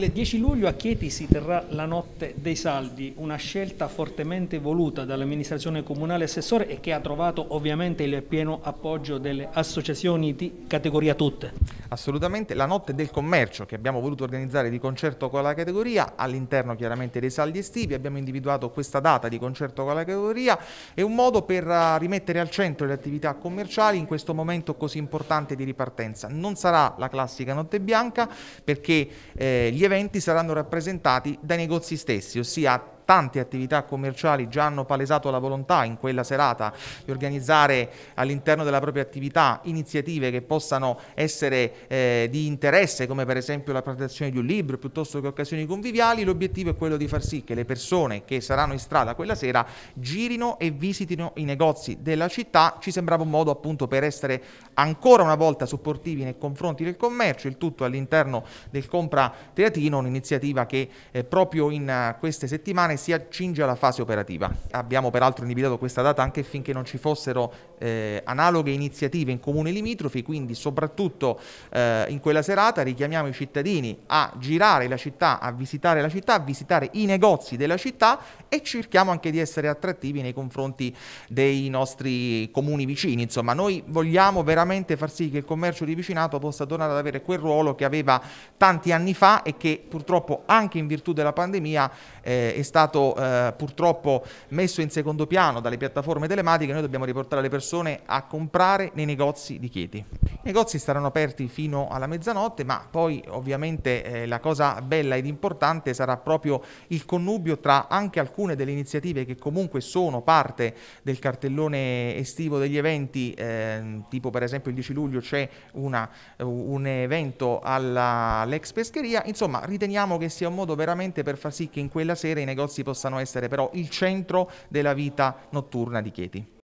Il 10 luglio a Chieti si terrà la notte dei saldi, una scelta fortemente voluta dall'amministrazione comunale assessore e che ha trovato ovviamente il pieno appoggio delle associazioni di categoria tutte assolutamente la notte del commercio che abbiamo voluto organizzare di concerto con la categoria, all'interno chiaramente dei saldi estivi abbiamo individuato questa data di concerto con la categoria, è un modo per eh, rimettere al centro le attività commerciali in questo momento così importante di ripartenza. Non sarà la classica notte bianca perché eh, gli eventi saranno rappresentati dai negozi stessi, ossia tante attività commerciali già hanno palesato la volontà in quella serata di organizzare all'interno della propria attività iniziative che possano essere eh, di interesse, come per esempio la presentazione di un libro piuttosto che occasioni conviviali, l'obiettivo è quello di far sì che le persone che saranno in strada quella sera girino e visitino i negozi della città. Ci sembrava un modo appunto per essere ancora una volta supportivi nei confronti del commercio, il tutto all'interno del Compra Teatino, un'iniziativa che eh, proprio in eh, queste settimane si accinge alla fase operativa. Abbiamo peraltro individuato questa data anche finché non ci fossero eh, analoghe iniziative in comuni limitrofi, quindi soprattutto eh, in quella serata richiamiamo i cittadini a girare la città, a visitare la città, a visitare i negozi della città e cerchiamo anche di essere attrattivi nei confronti dei nostri comuni vicini. Insomma, noi vogliamo veramente far sì che il commercio di vicinato possa tornare ad avere quel ruolo che aveva tanti anni fa e che purtroppo anche in virtù della pandemia eh, è stato stato eh, purtroppo messo in secondo piano dalle piattaforme telematiche, noi dobbiamo riportare le persone a comprare nei negozi di Chieti. I negozi staranno aperti fino alla mezzanotte, ma poi ovviamente eh, la cosa bella ed importante sarà proprio il connubio tra anche alcune delle iniziative che comunque sono parte del cartellone estivo degli eventi, eh, tipo per esempio il 10 luglio c'è eh, un evento all'ex pescheria, insomma riteniamo che sia un modo veramente per far sì che in quella sera i negozi possano essere però il centro della vita notturna di Chieti.